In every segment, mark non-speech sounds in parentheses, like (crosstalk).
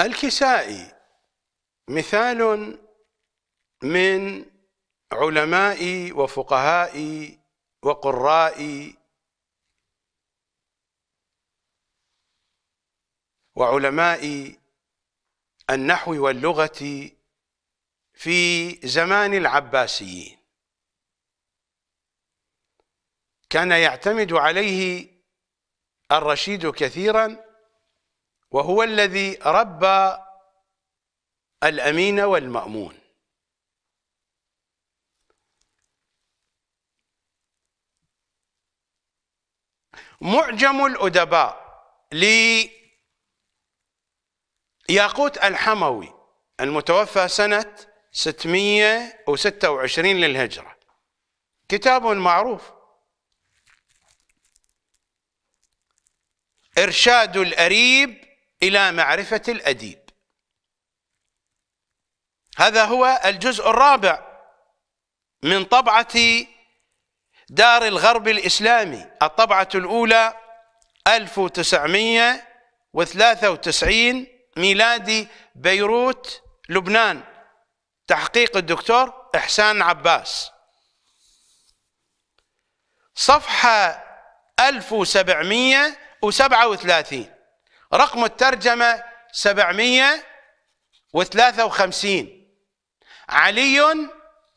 الكسائي مثال من علماء وفقهاء وقراء وعلماء النحو واللغة في زمان العباسيين كان يعتمد عليه الرشيد كثيرا وهو الذي ربى الأمين والمأمون معجم الأدباء لياقوت الحموي المتوفى سنة 626 للهجرة كتاب معروف إرشاد الأريب إلى معرفة الأديب هذا هو الجزء الرابع من طبعة دار الغرب الإسلامي الطبعة الأولى 1993 ميلادي بيروت لبنان تحقيق الدكتور إحسان عباس صفحة 1737 رقم الترجمة 753 علي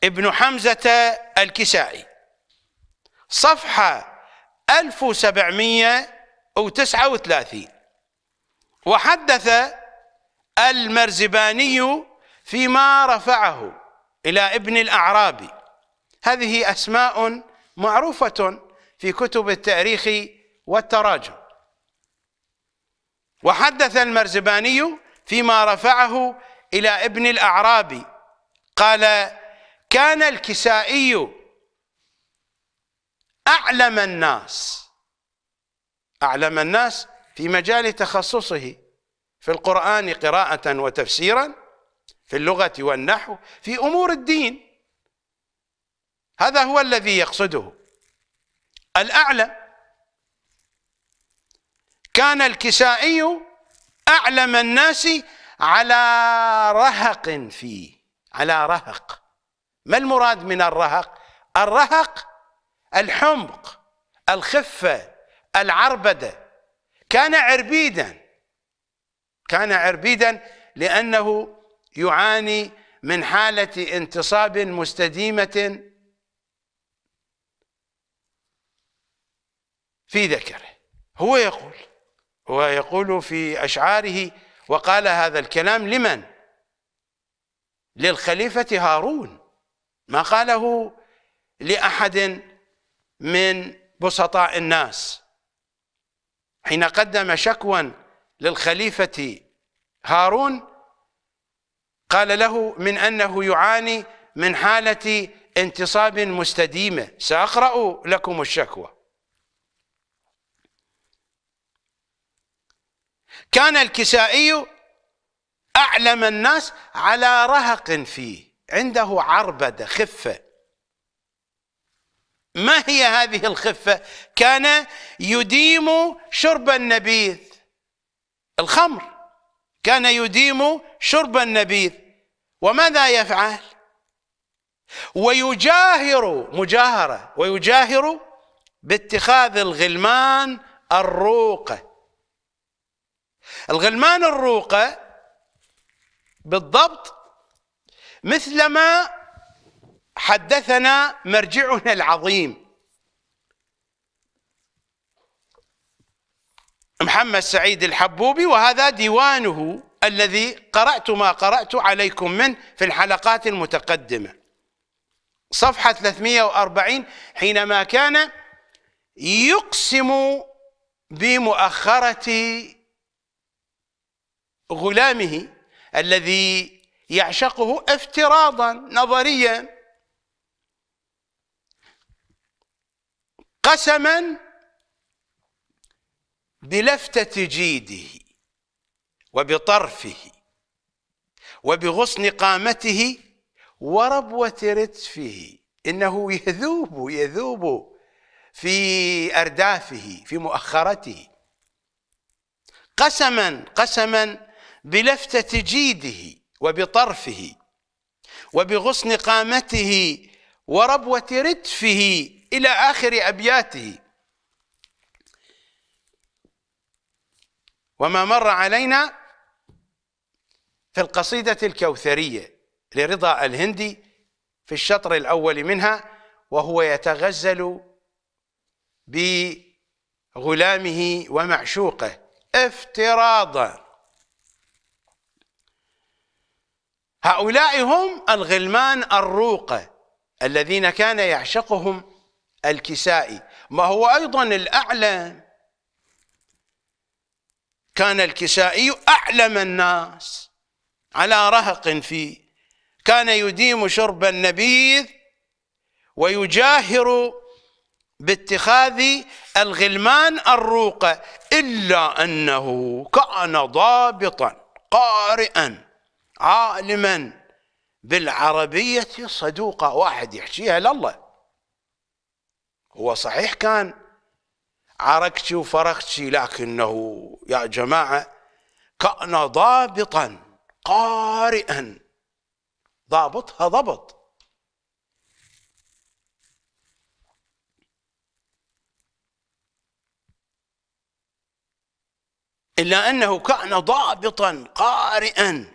بن حمزة الكسائي صفحة 1739 وحدث المرزباني فيما رفعه إلى ابن الأعرابي هذه أسماء معروفة في كتب التاريخ والتراجم وحدث المرزباني فيما رفعه إلى ابن الأعرابي قال كان الكسائي أعلم الناس أعلم الناس في مجال تخصصه في القرآن قراءة وتفسيرا في اللغة والنحو في أمور الدين هذا هو الذي يقصده الأعلم كان الكسائي أعلم الناس على رهق فيه على رهق ما المراد من الرهق الرهق الحمق الخفة العربدة كان عربيدا كان عربيدا لأنه يعاني من حالة انتصاب مستديمة في ذكره هو يقول ويقول في أشعاره وقال هذا الكلام لمن؟ للخليفة هارون ما قاله لأحد من بسطاء الناس حين قدم شكوى للخليفة هارون قال له من أنه يعاني من حالة انتصاب مستديمة سأقرأ لكم الشكوى كان الكسائي أعلم الناس على رهق فيه عنده عربدة خفة ما هي هذه الخفة كان يديم شرب النبيذ الخمر كان يديم شرب النبيذ وماذا يفعل ويجاهر مجاهرة ويجاهر باتخاذ الغلمان الروقه الغلمان الروقة بالضبط مثلما حدثنا مرجعنا العظيم محمد سعيد الحبوبي وهذا ديوانه الذي قرأت ما قرأت عليكم منه في الحلقات المتقدمة صفحة 340 حينما كان يقسم بمؤخرة غلامه الذي يعشقه افتراضا نظريا قسما بلفتة جيده وبطرفه وبغصن قامته وربوة رتفه إنه يذوب يذوب في أردافه في مؤخرته قسما قسما بلفتة جيده وبطرفه وبغصن قامته وربوة ردفه إلى آخر أبياته وما مر علينا في القصيدة الكوثرية لرضا الهندي في الشطر الأول منها وهو يتغزل بغلامه ومعشوقه افتراضاً هؤلاء هم الغلمان الروقة الذين كان يعشقهم الكسائي ما هو أيضا الأعلم كان الكسائي أعلم الناس على رهق فيه كان يديم شرب النبيذ ويجاهر باتخاذ الغلمان الروقة إلا أنه كان ضابطا قارئا عالما بالعربية صدوقة واحد يحشيها لله هو صحيح كان عركشي وفرخشي لكنه يا جماعة كان ضابطا قارئا ضابطها ضبط إلا أنه كان ضابطا قارئا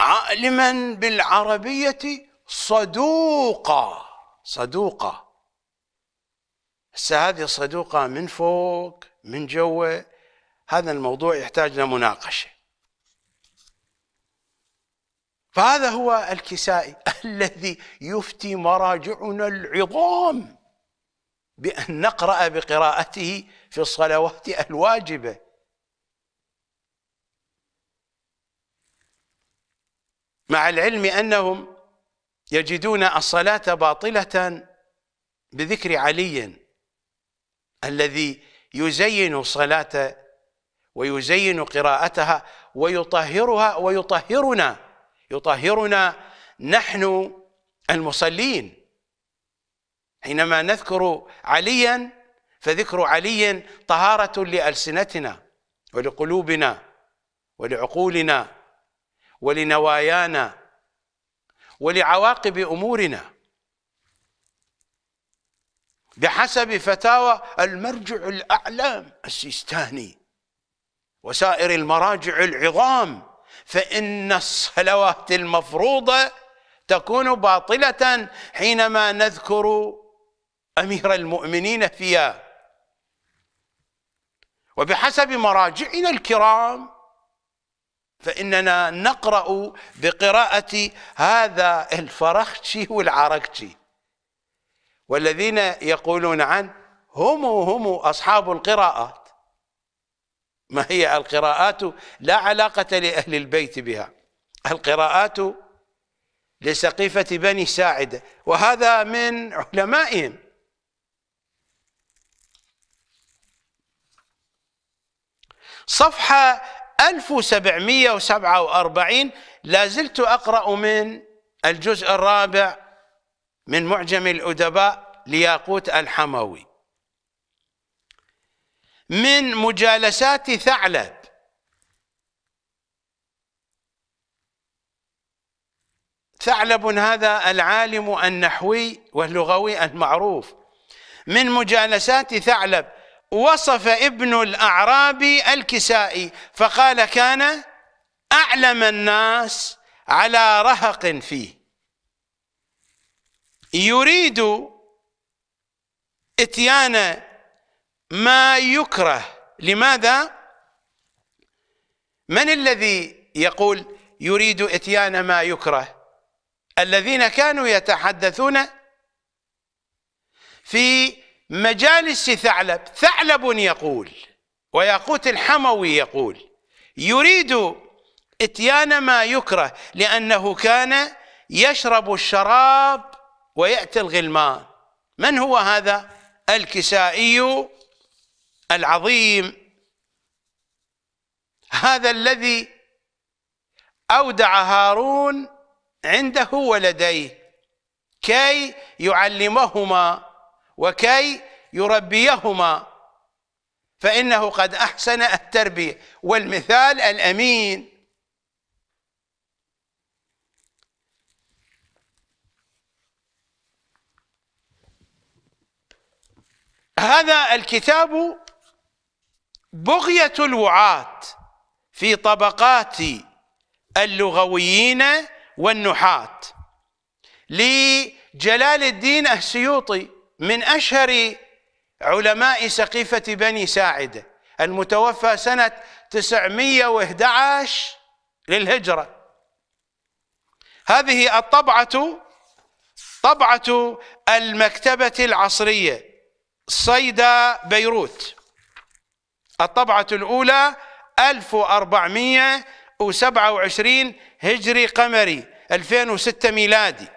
عالما بالعربية صدوقا صدوقا هسه هذه صدوقة من فوق من جوا هذا الموضوع يحتاج لمناقشة فهذا هو الكسائي (laughs) الذي يفتي مراجعنا العظام بأن نقرأ بقراءته في الصلوات الواجبة مع العلم أنهم يجدون الصلاة باطلة بذكر علي الذي يزين الصلاة ويزين قراءتها ويطهرها ويطهرنا يطهرنا نحن المصلين حينما نذكر عليا فذكر علي طهارة لألسنتنا ولقلوبنا ولعقولنا ولنوايانا ولعواقب امورنا بحسب فتاوى المرجع الاعلام السيستاني وسائر المراجع العظام فان الصلوات المفروضه تكون باطله حينما نذكر امير المؤمنين فيها وبحسب مراجعنا الكرام فإننا نقرأ بقراءة هذا الفرخشي والعركشي والذين يقولون عنه هم هم أصحاب القراءات ما هي القراءات لا علاقة لأهل البيت بها القراءات لسقيفة بني ساعدة وهذا من علمائهم صفحة 1747 لا زلت أقرأ من الجزء الرابع من معجم الأدباء لياقوت الحموي من مجالسات ثعلب ثعلب هذا العالم النحوي واللغوي المعروف من مجالسات ثعلب وصف ابن الأعرابي الكسائي فقال كان أعلم الناس على رهق فيه يريد اتيان ما يكره لماذا من الذي يقول يريد اتيان ما يكره الذين كانوا يتحدثون في مجالس ثعلب ثعلب يقول وياقوت الحموي يقول يريد اتيان ما يكره لأنه كان يشرب الشراب ويأتي الغلمان من هو هذا الكسائي العظيم هذا الذي أودع هارون عنده ولديه كي يعلمهما وكي يربيهما فإنه قد أحسن التربية والمثال الأمين هذا الكتاب بغية الوعاة في طبقات اللغويين والنحات لجلال الدين السيوطي من أشهر علماء سقيفة بني ساعدة المتوفى سنة 911 للهجرة هذه الطبعة طبعة المكتبة العصرية صيدا بيروت الطبعة الأولى 1427 هجري قمري 2006 ميلادي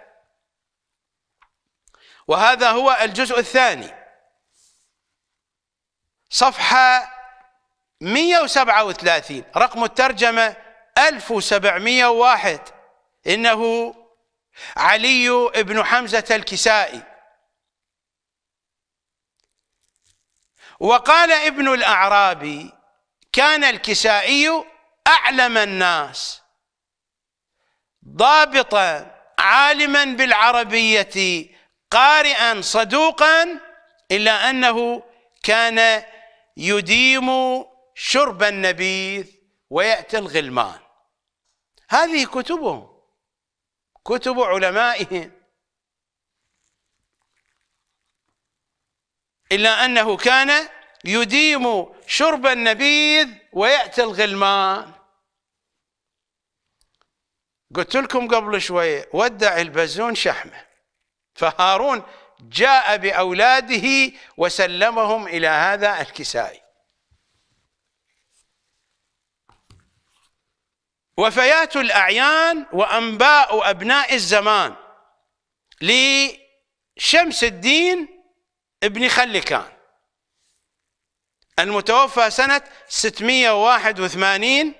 وهذا هو الجزء الثاني صفحة 137 رقم الترجمة 1701 إنه علي بن حمزة الكسائي وقال ابن الأعرابي كان الكسائي أعلم الناس ضابطا عالما بالعربية قارئا صدوقا إلا أنه كان يديم شرب النبيذ ويأتي الغلمان هذه كتبهم كتب علمائهم إلا أنه كان يديم شرب النبيذ ويأتي الغلمان قلت لكم قبل شوية ودع البزون شحمه فهارون جاء بأولاده وسلمهم إلى هذا الكسائي وفيات الأعيان وأنباء أبناء الزمان لشمس الدين ابن خلكان المتوفى سنة 681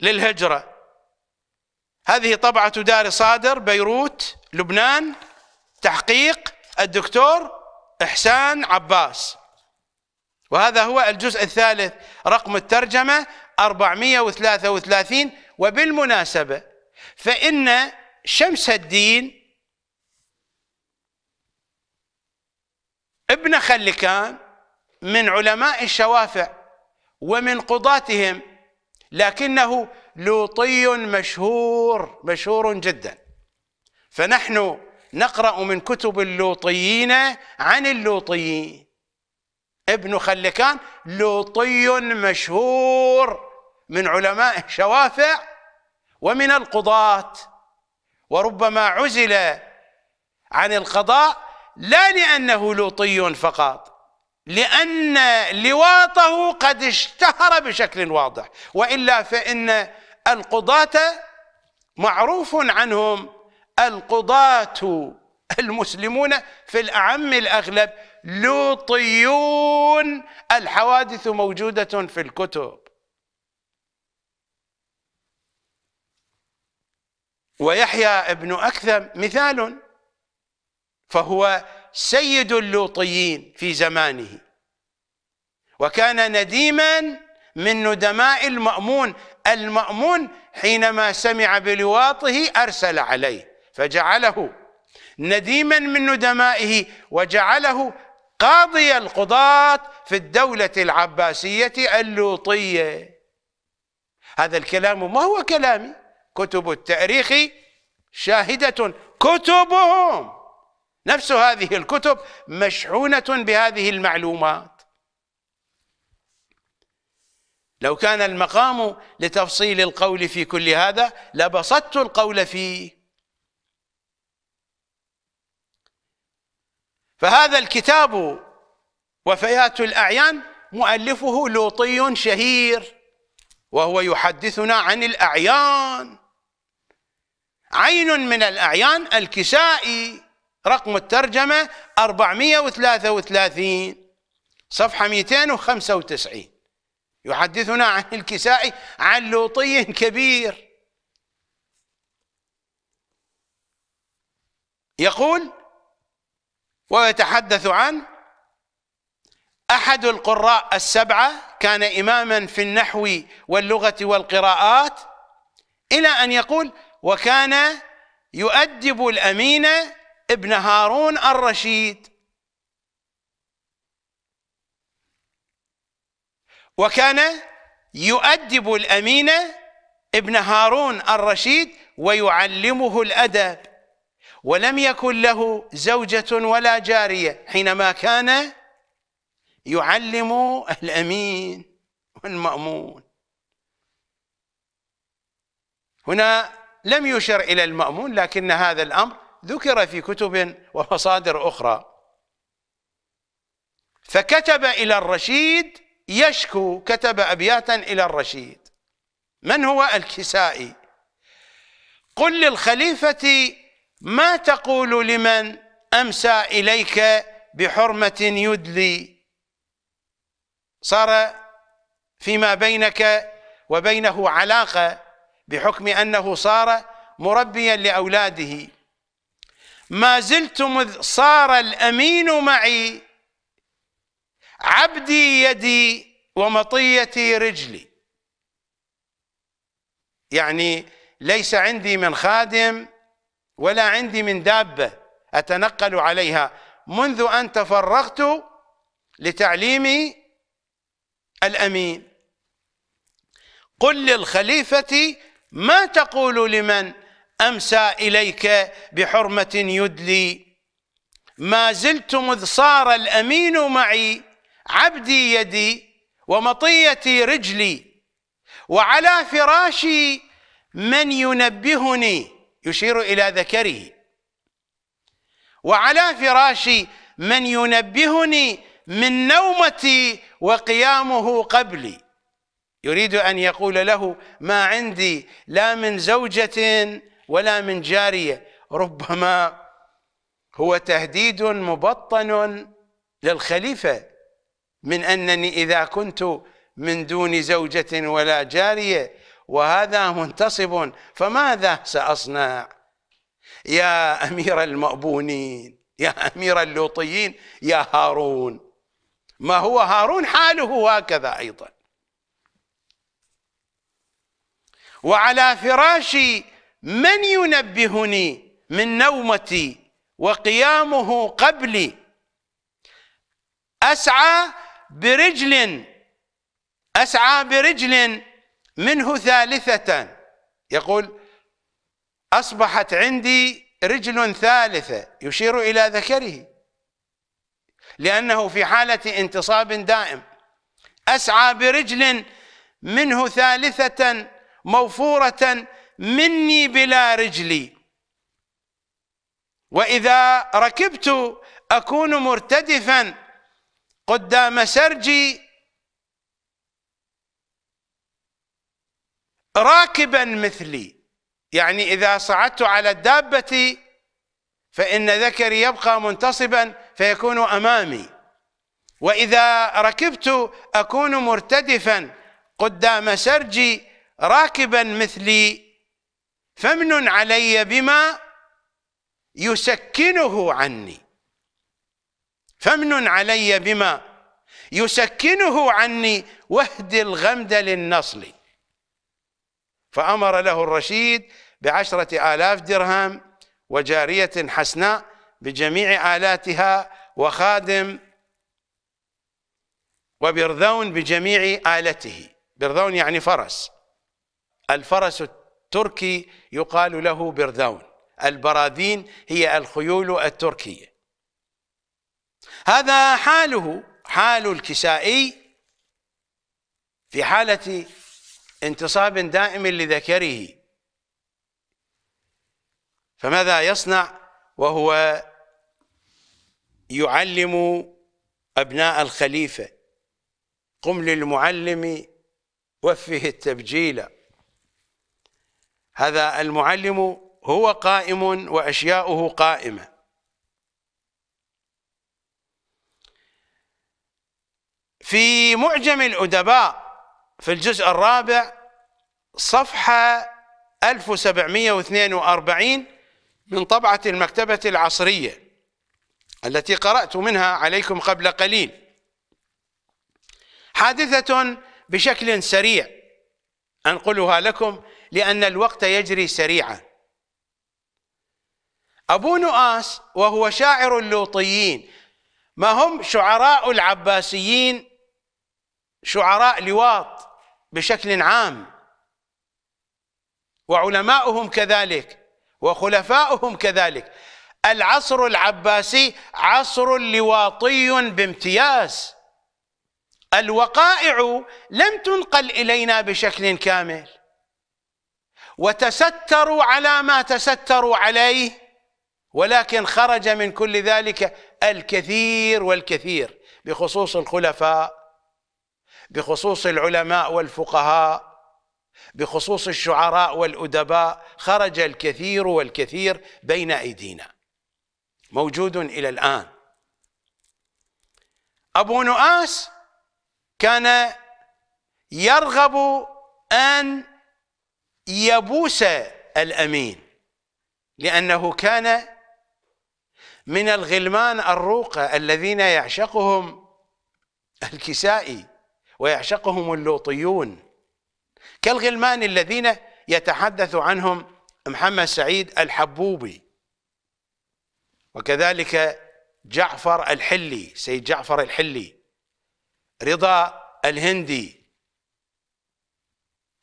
للهجرة هذه طبعة دار صادر بيروت لبنان تحقيق الدكتور إحسان عباس وهذا هو الجزء الثالث رقم الترجمة 433 وبالمناسبة فإن شمس الدين ابن خلكان من علماء الشوافع ومن قضاتهم لكنه لوطي مشهور مشهور جدا فنحن نقرأ من كتب اللوطيين عن اللوطيين ابن خلكان لوطي مشهور من علماء الشوافع ومن القضاة وربما عزل عن القضاء لا لأنه لوطي فقط لأن لواطه قد اشتهر بشكل واضح وإلا فإن القضاة معروف عنهم القضاة المسلمون في الأعم الأغلب لوطيون الحوادث موجودة في الكتب ويحيى ابن أكثم مثال فهو سيد اللوطيين في زمانه وكان نديما من ندماء المأمون المأمون حينما سمع بلواطه أرسل عليه فجعله نديما من ندمائه وجعله قاضي القضاة في الدولة العباسية اللوطية هذا الكلام ما هو كلامي كتب التاريخ شاهدة كتبهم نفس هذه الكتب مشحونة بهذه المعلومات لو كان المقام لتفصيل القول في كل هذا لبسطت القول فيه فهذا الكتاب وفيات الأعيان مؤلفه لوطي شهير وهو يحدثنا عن الأعيان عين من الأعيان الكسائي رقم الترجمة 433 صفحة 295 يحدثنا عن الكسائي عن لوطي كبير يقول ويتحدث عن أحد القراء السبعة كان إماما في النحو واللغة والقراءات إلى أن يقول وكان يؤدب الأمين ابن هارون الرشيد وكان يؤدب الأمين ابن هارون الرشيد ويعلمه الأدب ولم يكن له زوجة ولا جارية حينما كان يعلم الأمين والمأمون هنا لم يشر إلى المأمون لكن هذا الأمر ذكر في كتب ومصادر أخرى فكتب إلى الرشيد يشكو كتب أبياتا إلى الرشيد من هو الكسائي قل للخليفة ما تقول لمن أمسى إليك بحرمة يدلي صار فيما بينك وبينه علاقة بحكم أنه صار مربيا لأولاده ما زلت مذ صار الأمين معي عبدي يدي ومطيتي رجلي يعني ليس عندي من خادم ولا عندي من دابة أتنقل عليها منذ أن تفرغت لتعليمي الأمين قل للخليفة ما تقول لمن أمسى إليك بحرمة يدلي ما زلت مذ صار الأمين معي عبدي يدي ومطيتي رجلي وعلى فراشي من ينبهني يشير إلى ذكره وعلى فراشي من ينبهني من نومتي وقيامه قبلي يريد أن يقول له ما عندي لا من زوجة ولا من جارية ربما هو تهديد مبطن للخليفة من أنني إذا كنت من دون زوجة ولا جارية وهذا منتصب فماذا سأصنع يا أمير المأبونين يا أمير اللوطيين يا هارون ما هو هارون حاله هكذا أيضا وعلى فراشي من ينبهني من نومتي وقيامه قبلي أسعى برجل أسعى برجل منه ثالثة يقول أصبحت عندي رجل ثالثة يشير إلى ذكره لأنه في حالة انتصاب دائم أسعى برجل منه ثالثة موفورة مني بلا رجلي وإذا ركبت أكون مرتدفا قدام سرجي راكبا مثلي يعني إذا صعدت على الدابة فإن ذكري يبقى منتصبا فيكون أمامي وإذا ركبت أكون مرتدفا قدام سرجي راكبا مثلي فمن علي بما يسكنه عني فمن علي بما يسكنه عني واهدي الغمد للنصل فأمر له الرشيد بعشرة آلاف درهم وجارية حسناء بجميع آلاتها وخادم وبرذون بجميع آلته برذون يعني فرس الفرس التركي يقال له برذون البراذين هي الخيول التركية هذا حاله حال الكسائي في حالة انتصاب دائم لذكره فماذا يصنع وهو يعلم أبناء الخليفة قم للمعلم وفه التبجيل هذا المعلم هو قائم وأشياؤه قائمة في معجم الأدباء في الجزء الرابع صفحة 1742 من طبعة المكتبة العصرية التي قرأت منها عليكم قبل قليل حادثة بشكل سريع أنقلها لكم لأن الوقت يجري سريعا أبو نؤاس وهو شاعر اللوطيين ما هم شعراء العباسيين شعراء لواط بشكل عام وعلماؤهم كذلك وخلفاؤهم كذلك العصر العباسي عصر لواطي بامتياز الوقائع لم تنقل إلينا بشكل كامل وتستروا على ما تستروا عليه ولكن خرج من كل ذلك الكثير والكثير بخصوص الخلفاء بخصوص العلماء والفقهاء بخصوص الشعراء والأدباء خرج الكثير والكثير بين أيدينا موجود إلى الآن أبو نؤاس كان يرغب أن يبوس الأمين لأنه كان من الغلمان الروقة الذين يعشقهم الكسائي ويعشقهم اللوطيون كالغلمان الذين يتحدث عنهم محمد سعيد الحبوبي وكذلك جعفر الحلي سيد جعفر الحلي رضا الهندي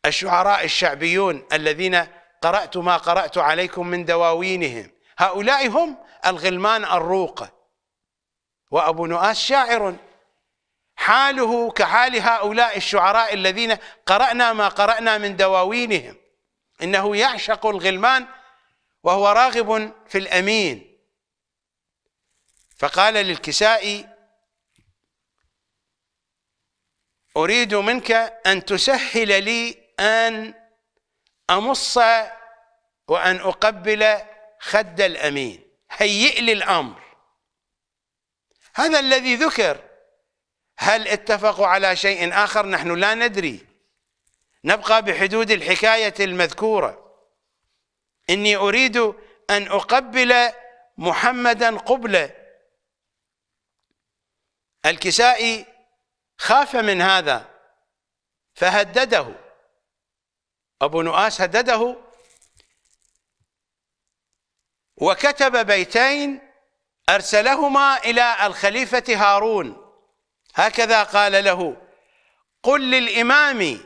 الشعراء الشعبيون الذين قرأت ما قرأت عليكم من دواوينهم هؤلاء هم الغلمان الروقة وأبو نؤاس شاعر حاله كحال هؤلاء الشعراء الذين قرأنا ما قرأنا من دواوينهم إنه يعشق الغلمان وهو راغب في الأمين فقال للكسائي أريد منك أن تسهل لي أن أمص وأن أقبل خد الأمين هيئ لي الأمر هذا الذي ذكر هل اتفقوا على شيء آخر نحن لا ندري نبقى بحدود الحكاية المذكورة إني أريد أن أقبل محمدا قبلة الكسائي خاف من هذا فهدده أبو نؤاس هدده وكتب بيتين أرسلهما إلى الخليفة هارون هكذا قال له قل للإمام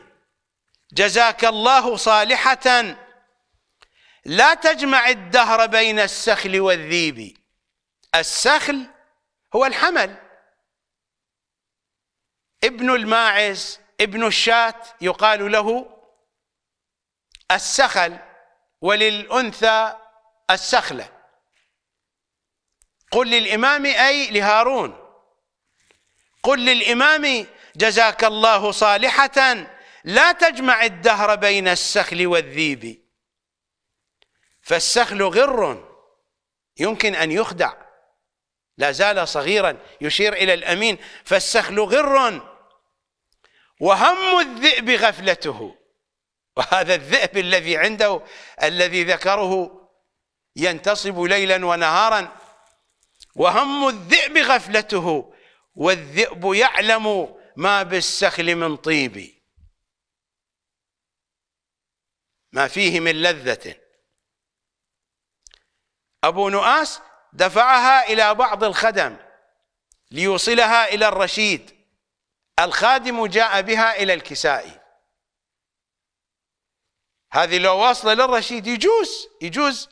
جزاك الله صالحة لا تجمع الدهر بين السخل والذيب السخل هو الحمل ابن الماعز ابن الشاة يقال له السخل وللأنثى السخلة قل للإمام أي لهارون قل للإمام جزاك الله صالحة لا تجمع الدهر بين السخل والذيب فالسخل غر يمكن أن يخدع لا زال صغيرا يشير إلى الأمين فالسخل غر وهم الذئب غفلته وهذا الذئب الذي عنده الذي ذكره ينتصب ليلا ونهارا وهم الذئب غفلته والذئب يعلم ما بالسخل من طيب ما فيه من لذة أبو نؤاس دفعها إلى بعض الخدم ليوصلها إلى الرشيد الخادم جاء بها إلى الكسائي هذه لو واصلة للرشيد يجوز يجوز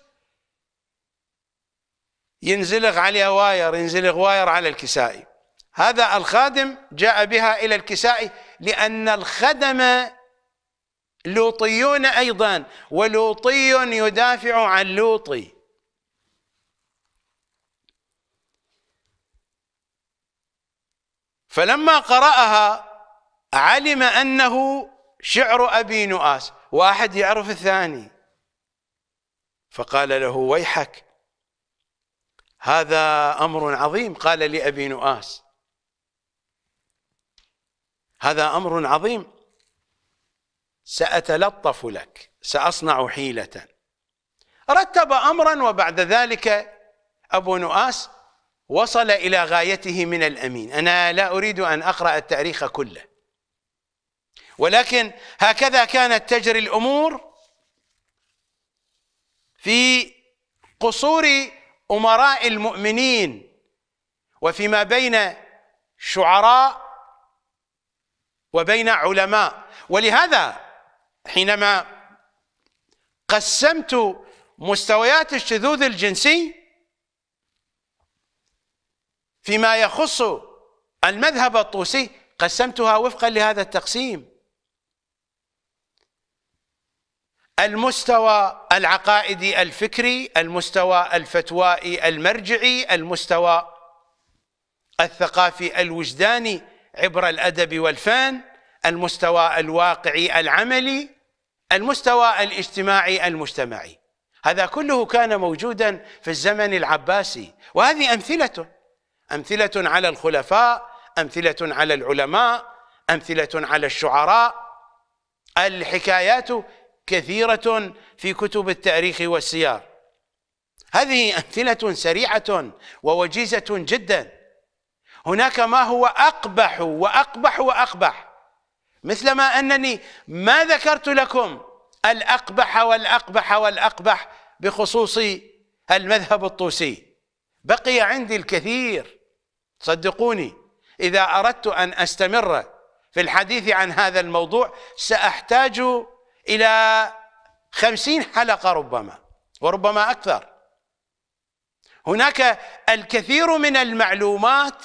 ينزلغ عليها واير ينزلغ واير على الكسائي هذا الخادم جاء بها إلى الكساء لأن الخدم لوطيون أيضا ولوطي يدافع عن لوطي فلما قرأها علم أنه شعر أبي نؤاس واحد يعرف الثاني فقال له ويحك هذا أمر عظيم قال لأبي نؤاس هذا أمر عظيم سأتلطف لك سأصنع حيلة رتب أمرا وبعد ذلك أبو نؤاس وصل إلى غايته من الأمين أنا لا أريد أن أقرأ التاريخ كله ولكن هكذا كانت تجري الأمور في قصور أمراء المؤمنين وفيما بين شعراء وبين علماء ولهذا حينما قسمت مستويات الشذوذ الجنسي فيما يخص المذهب الطوسي قسمتها وفقا لهذا التقسيم المستوى العقائدي الفكري المستوى الفتوائي المرجعي المستوى الثقافي الوجداني عبر الادب والفن المستوى الواقعي العملي المستوى الاجتماعي المجتمعي هذا كله كان موجودا في الزمن العباسي وهذه امثله امثله على الخلفاء امثله على العلماء امثله على الشعراء الحكايات كثيره في كتب التاريخ والسيار هذه امثله سريعه ووجيزه جدا هناك ما هو أقبح وأقبح وأقبح مثلما أنني ما ذكرت لكم الأقبح والأقبح والأقبح بخصوص المذهب الطوسي بقي عندي الكثير صدقوني إذا أردت أن أستمر في الحديث عن هذا الموضوع سأحتاج إلى خمسين حلقة ربما وربما أكثر هناك الكثير من المعلومات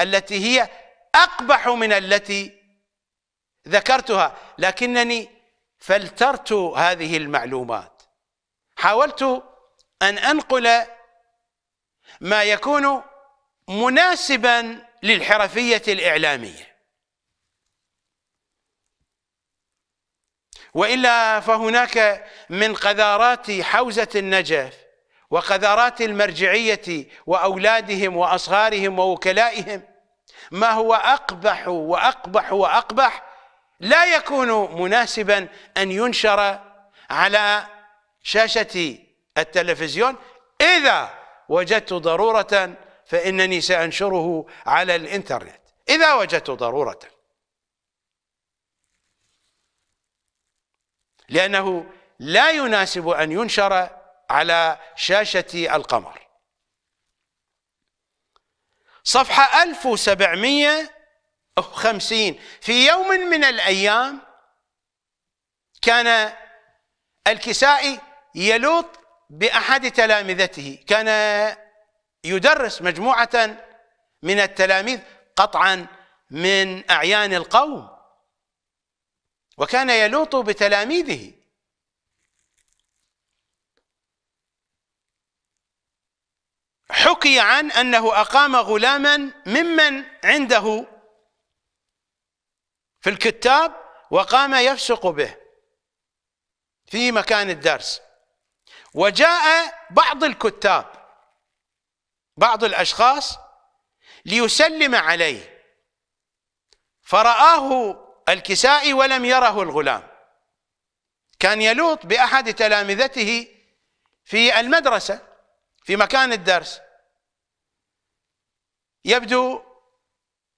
التي هي أقبح من التي ذكرتها لكنني فلترت هذه المعلومات حاولت أن أنقل ما يكون مناسبا للحرفية الإعلامية وإلا فهناك من قذارات حوزة النجف وقذرات المرجعيه واولادهم واصغارهم ووكلائهم ما هو اقبح واقبح واقبح لا يكون مناسبا ان ينشر على شاشه التلفزيون اذا وجدت ضروره فانني سانشره على الانترنت اذا وجدت ضروره لانه لا يناسب ان ينشر على شاشة القمر صفحة 1750 في يوم من الأيام كان الكسائي يلوط بأحد تلامذته كان يدرس مجموعة من التلاميذ قطعا من أعيان القوم وكان يلوط بتلاميذه حكي عن أنه أقام غلاما ممن عنده في الكتاب وقام يفسق به في مكان الدرس وجاء بعض الكتاب بعض الأشخاص ليسلم عليه فرآه الكسائي ولم يره الغلام كان يلوط بأحد تلامذته في المدرسة في مكان الدرس يبدو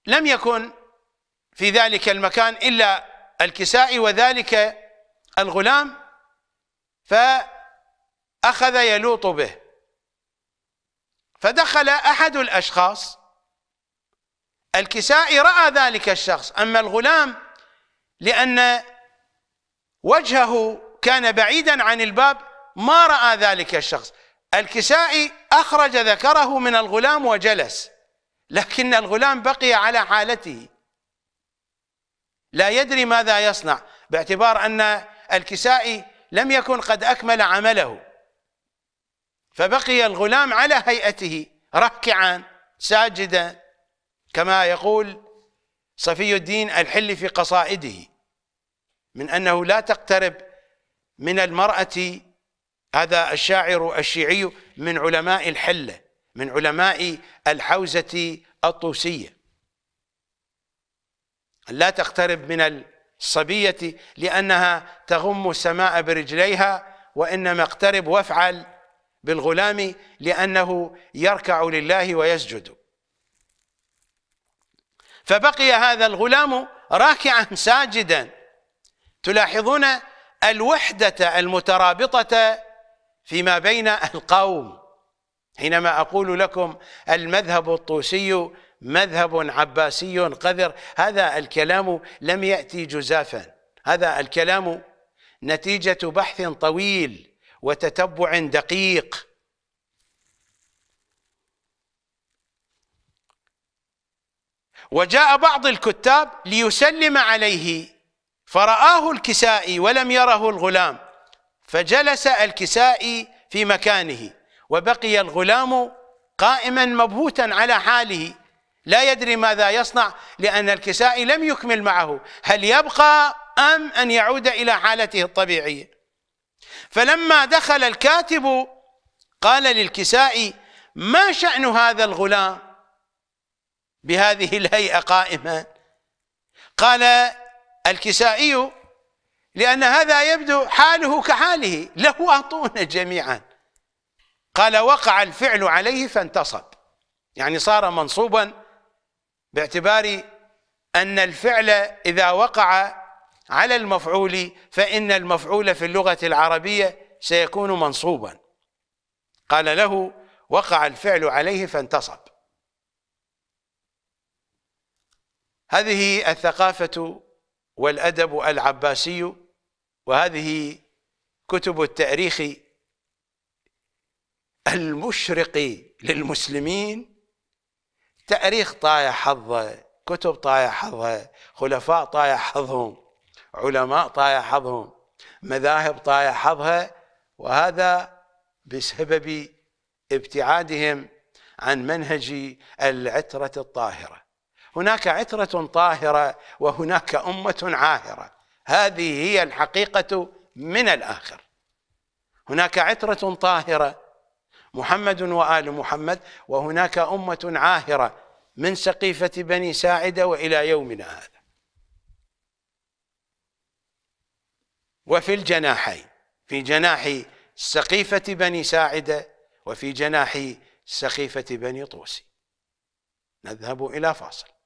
لم يكن في ذلك المكان إلا الكسائي وذلك الغلام فأخذ يلوط به فدخل أحد الأشخاص الكسائي رأى ذلك الشخص أما الغلام لأن وجهه كان بعيدا عن الباب ما رأى ذلك الشخص الكسائي أخرج ذكره من الغلام وجلس لكن الغلام بقي على حالته لا يدري ماذا يصنع باعتبار أن الكسائي لم يكن قد أكمل عمله فبقي الغلام على هيئته ركعا ساجدا كما يقول صفي الدين الحلي في قصائده من أنه لا تقترب من المرأة هذا الشاعر الشيعي من علماء الحلة من علماء الحوزة الطوسية لا تقترب من الصبية لأنها تغم السماء برجليها وإنما اقترب وافعل بالغلام لأنه يركع لله ويسجد فبقي هذا الغلام راكعا ساجدا تلاحظون الوحدة المترابطة فيما بين القوم حينما أقول لكم المذهب الطوسي مذهب عباسي قذر هذا الكلام لم يأتي جزافا هذا الكلام نتيجة بحث طويل وتتبع دقيق وجاء بعض الكتاب ليسلم عليه فرآه الكسائي ولم يره الغلام فجلس الكسائي في مكانه وبقي الغلام قائما مبهوتا على حاله لا يدري ماذا يصنع لأن الكسائي لم يكمل معه هل يبقى أم أن يعود إلى حالته الطبيعية فلما دخل الكاتب قال للكسائي ما شأن هذا الغلام بهذه الهيئة قائما قال الكسائي لأن هذا يبدو حاله كحاله له أعطونا جميعا قال وقع الفعل عليه فانتصب يعني صار منصوبا باعتبار أن الفعل إذا وقع على المفعول فإن المفعول في اللغة العربية سيكون منصوبا قال له وقع الفعل عليه فانتصب هذه الثقافة والأدب العباسي وهذه كتب التاريخ المشرق للمسلمين تاريخ طايح حظه كتب طايح حظها خلفاء طايح حظهم علماء طايح حظهم مذاهب طايح حظها وهذا بسبب ابتعادهم عن منهج العترة الطاهرة هناك عترة طاهرة وهناك أمة عاهرة هذه هي الحقيقة من الآخر هناك عترة طاهرة محمد وآل محمد وهناك أمة عاهرة من سقيفة بني ساعدة وإلى يومنا هذا وفي الجناحين في جناح سقيفة بني ساعدة وفي جناح سقيفة بني طوسي نذهب إلى فاصل